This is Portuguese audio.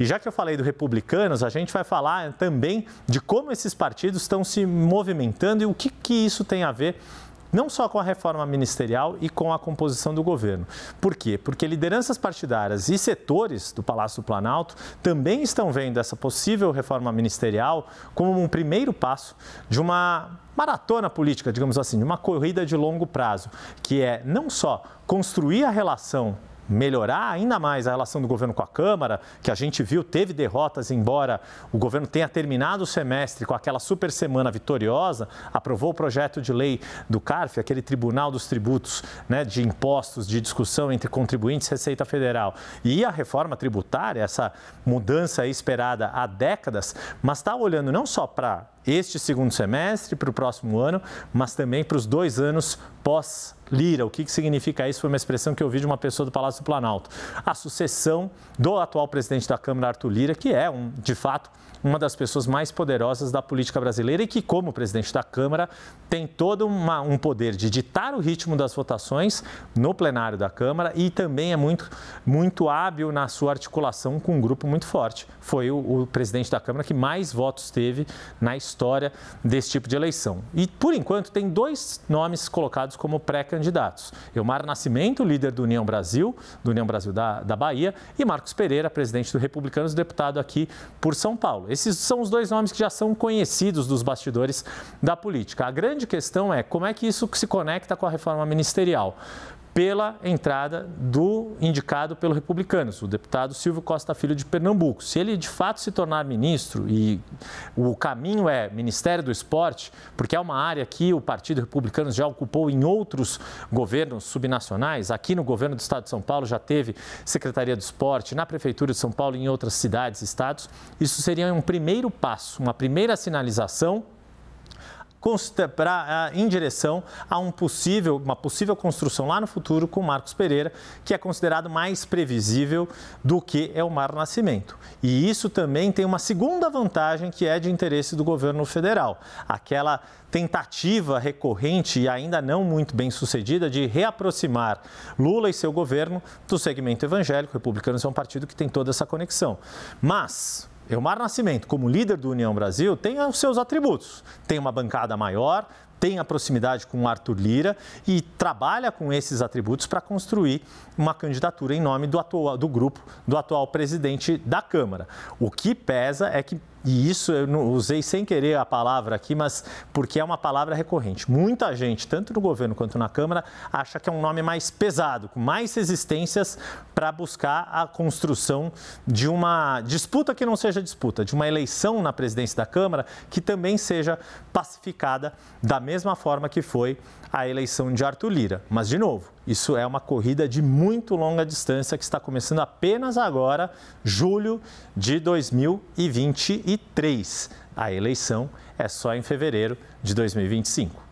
E já que eu falei do Republicanos, a gente vai falar também de como esses partidos estão se movimentando e o que, que isso tem a ver não só com a reforma ministerial e com a composição do governo. Por quê? Porque lideranças partidárias e setores do Palácio do Planalto também estão vendo essa possível reforma ministerial como um primeiro passo de uma maratona política, digamos assim, de uma corrida de longo prazo, que é não só construir a relação melhorar ainda mais a relação do governo com a Câmara, que a gente viu teve derrotas, embora o governo tenha terminado o semestre com aquela super semana vitoriosa, aprovou o projeto de lei do CARF, aquele Tribunal dos Tributos né, de Impostos, de discussão entre contribuintes e Receita Federal, e a reforma tributária, essa mudança esperada há décadas, mas está olhando não só para este segundo semestre, para o próximo ano, mas também para os dois anos pós Lira. O que, que significa isso? Foi uma expressão que eu ouvi de uma pessoa do Palácio do Planalto. A sucessão do atual presidente da Câmara, Arthur Lira, que é, um, de fato, uma das pessoas mais poderosas da política brasileira e que, como presidente da Câmara, tem todo uma, um poder de ditar o ritmo das votações no plenário da Câmara e também é muito, muito hábil na sua articulação com um grupo muito forte. Foi o, o presidente da Câmara que mais votos teve na história desse tipo de eleição. E, por enquanto, tem dois nomes colocados como pré-candidatos candidatos. Eumar Nascimento, líder do União Brasil, do União Brasil da, da Bahia, e Marcos Pereira, presidente do Republicanos, deputado aqui por São Paulo. Esses são os dois nomes que já são conhecidos dos bastidores da política. A grande questão é como é que isso se conecta com a reforma ministerial pela entrada do indicado pelo Republicanos, o deputado Silvio Costa Filho de Pernambuco. Se ele de fato se tornar ministro, e o caminho é Ministério do Esporte, porque é uma área que o Partido Republicano já ocupou em outros governos subnacionais, aqui no governo do Estado de São Paulo já teve Secretaria do Esporte, na Prefeitura de São Paulo e em outras cidades e estados, isso seria um primeiro passo, uma primeira sinalização pra, em direção a um possível, uma possível construção lá no futuro com Marcos Pereira, que é considerado mais previsível do que é o Mar Nascimento. E isso também tem uma segunda vantagem que é de interesse do governo federal, aquela tentativa recorrente e ainda não muito bem sucedida de reaproximar Lula e seu governo do segmento evangélico. Republicanos é um partido que tem toda essa conexão. Mas Elmar Nascimento, como líder do União Brasil, tem os seus atributos. Tem uma bancada maior, tem a proximidade com Arthur Lira e trabalha com esses atributos para construir uma candidatura em nome do, atual, do grupo do atual presidente da Câmara. O que pesa é que e isso eu usei sem querer a palavra aqui, mas porque é uma palavra recorrente. Muita gente, tanto no governo quanto na Câmara, acha que é um nome mais pesado, com mais resistências para buscar a construção de uma disputa que não seja disputa, de uma eleição na presidência da Câmara que também seja pacificada da mesma forma que foi a eleição de Arthur Lira. Mas, de novo, isso é uma corrida de muito longa distância que está começando apenas agora, julho de 2020 2023. A eleição é só em fevereiro de 2025.